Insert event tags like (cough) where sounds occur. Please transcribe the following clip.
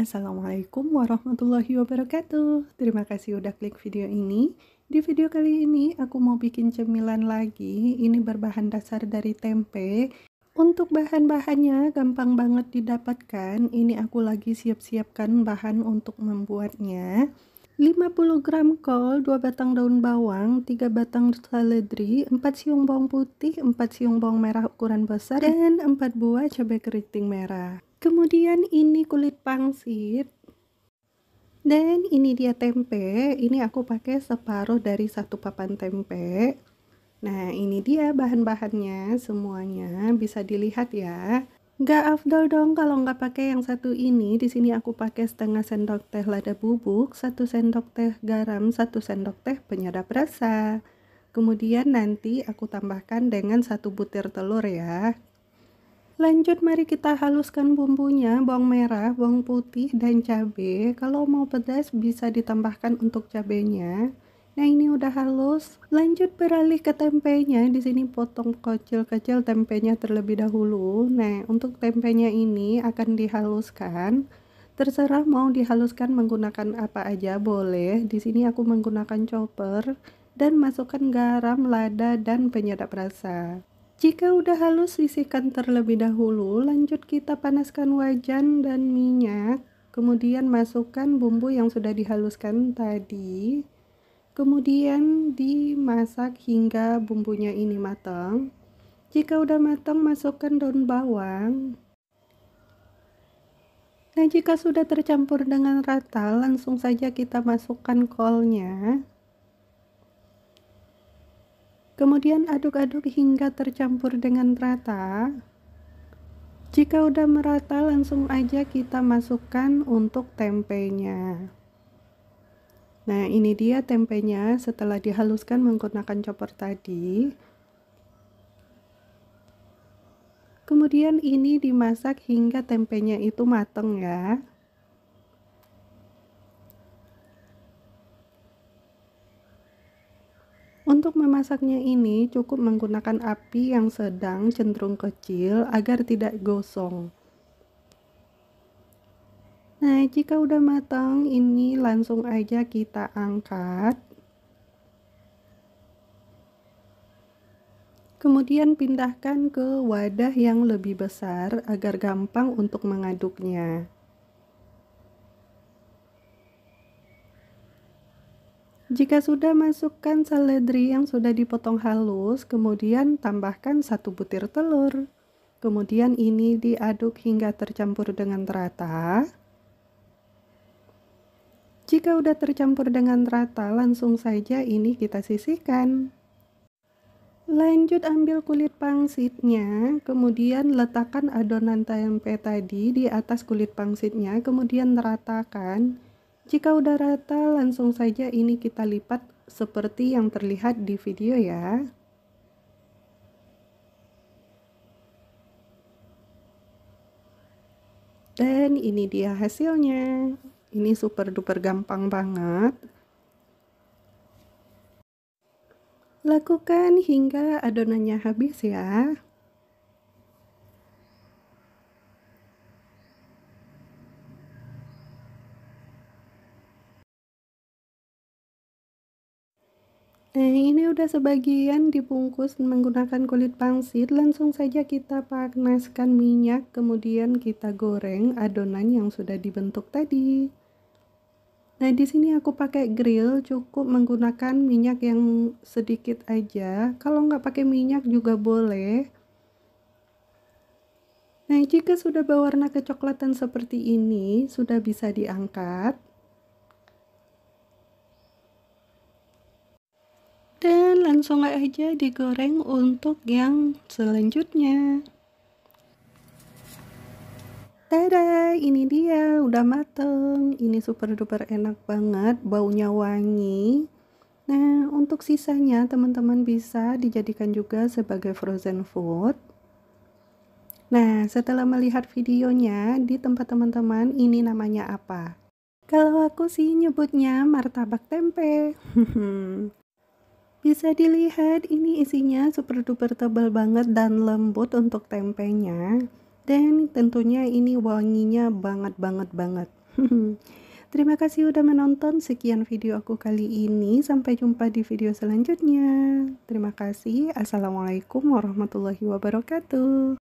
Assalamualaikum warahmatullahi wabarakatuh Terima kasih udah klik video ini Di video kali ini aku mau bikin cemilan lagi Ini berbahan dasar dari tempe Untuk bahan-bahannya gampang banget didapatkan Ini aku lagi siap-siapkan bahan untuk membuatnya 50 gram kol, 2 batang daun bawang, 3 batang seledri, 4 siung bawang putih, 4 siung bawang merah ukuran besar, dan 4 buah cabai keriting merah kemudian ini kulit pangsit dan ini dia tempe ini aku pakai separuh dari satu papan tempe nah ini dia bahan-bahannya semuanya bisa dilihat ya Gak afdol dong kalau nggak pakai yang satu ini. Di sini aku pakai setengah sendok teh lada bubuk, satu sendok teh garam, satu sendok teh penyedap rasa. Kemudian nanti aku tambahkan dengan satu butir telur ya. Lanjut mari kita haluskan bumbunya, bawang merah, bawang putih, dan cabai. Kalau mau pedas bisa ditambahkan untuk cabainya. Nah ini udah halus. Lanjut beralih ke tempenya. Di sini potong kecil-kecil tempenya terlebih dahulu. Nah untuk tempenya ini akan dihaluskan. Terserah mau dihaluskan menggunakan apa aja boleh. Di sini aku menggunakan chopper dan masukkan garam, lada, dan penyedap rasa. Jika udah halus, sisihkan terlebih dahulu. Lanjut kita panaskan wajan dan minyak. Kemudian masukkan bumbu yang sudah dihaluskan tadi. Kemudian dimasak hingga bumbunya ini matang. Jika udah matang, masukkan daun bawang. Nah, jika sudah tercampur dengan rata, langsung saja kita masukkan kolnya. Kemudian aduk-aduk hingga tercampur dengan rata. Jika udah merata, langsung aja kita masukkan untuk tempenya. Nah, ini dia tempenya setelah dihaluskan menggunakan chopper tadi. Kemudian ini dimasak hingga tempenya itu mateng ya. Untuk memasaknya ini cukup menggunakan api yang sedang cenderung kecil agar tidak gosong. Nah, jika udah matang, ini langsung aja kita angkat. Kemudian pindahkan ke wadah yang lebih besar agar gampang untuk mengaduknya. Jika sudah masukkan seledri yang sudah dipotong halus, kemudian tambahkan satu butir telur. Kemudian ini diaduk hingga tercampur dengan rata. Jika sudah tercampur dengan rata, langsung saja ini kita sisihkan. Lanjut ambil kulit pangsitnya, kemudian letakkan adonan tempe tadi di atas kulit pangsitnya, kemudian ratakan jika udah rata, langsung saja ini kita lipat seperti yang terlihat di video ya. Dan ini dia hasilnya. Ini super duper gampang banget. Lakukan hingga adonannya habis ya. Nah, ini udah sebagian dibungkus menggunakan kulit pangsit. Langsung saja kita panaskan minyak, kemudian kita goreng adonan yang sudah dibentuk tadi. Nah, di sini aku pakai grill, cukup menggunakan minyak yang sedikit aja. Kalau nggak pakai minyak juga boleh. Nah, jika sudah berwarna kecoklatan seperti ini, sudah bisa diangkat. langsung aja digoreng untuk yang selanjutnya Tada, ini dia udah mateng. Ini super duper enak banget, baunya wangi. Nah, untuk sisanya teman-teman bisa dijadikan juga sebagai frozen food. Nah, setelah melihat videonya di tempat teman-teman, ini namanya apa? Kalau aku sih nyebutnya martabak tempe. (laughs) Bisa dilihat ini isinya super duper tebal banget dan lembut untuk tempenya. Dan tentunya ini wanginya banget banget banget. (laughs) Terima kasih udah menonton. Sekian video aku kali ini. Sampai jumpa di video selanjutnya. Terima kasih. Assalamualaikum warahmatullahi wabarakatuh.